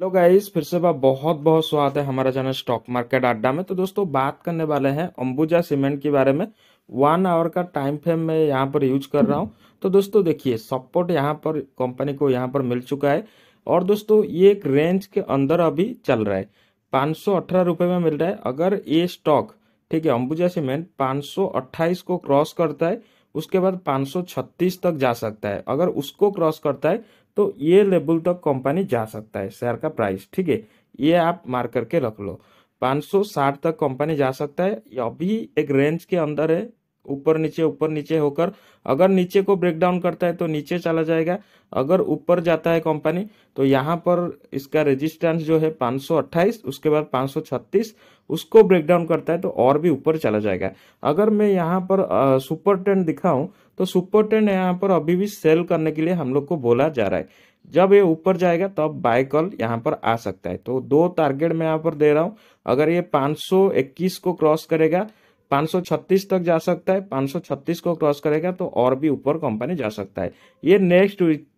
hello guys फिर से बात बहुत बहुत स्वागत है हमारा चैनल स्टॉक मार्केट अड्डा में तो दोस्तों बात करने वाले हैं अंबुजा सीमेंट के बारे में वन आवर का टाइम फ्रेम मैं यहाँ पर यूज कर रहा हूँ तो दोस्तों देखिए सपोर्ट यहाँ पर कंपनी को यहाँ पर मिल चुका है और दोस्तों ये एक रेंज के अंदर अभी चल रहा है पाँच सौ में मिल रहा है अगर ये स्टॉक ठीक है अंबुजा सीमेंट पाँच को क्रॉस करता है उसके बाद 536 तक जा सकता है अगर उसको क्रॉस करता है तो ये लेवल तक कंपनी जा सकता है शेयर का प्राइस ठीक है ये आप मार करके रख लो 560 तक कंपनी जा सकता है अभी एक रेंज के अंदर है ऊपर नीचे ऊपर नीचे होकर अगर नीचे को ब्रेक डाउन करता है तो नीचे चला जाएगा अगर ऊपर जाता है कंपनी तो यहाँ पर इसका रेजिस्टेंस जो है पाँच उसके बाद पाँच उसको ब्रेक डाउन करता है तो और भी ऊपर चला जाएगा अगर मैं यहाँ पर सुपर टेन दिखाऊँ तो सुपर टेन यहाँ पर अभी भी सेल करने के लिए हम लोग को बोला जा रहा है जब ये ऊपर जाएगा तब बाय कॉल यहाँ पर आ सकता है तो दो टारगेट मैं यहाँ पर दे रहा हूँ अगर ये 521 को क्रॉस करेगा 536 तक जा सकता है 536 को क्रॉस करेगा तो और भी ऊपर कंपनी जा सकता है ये नेक्स्ट वीक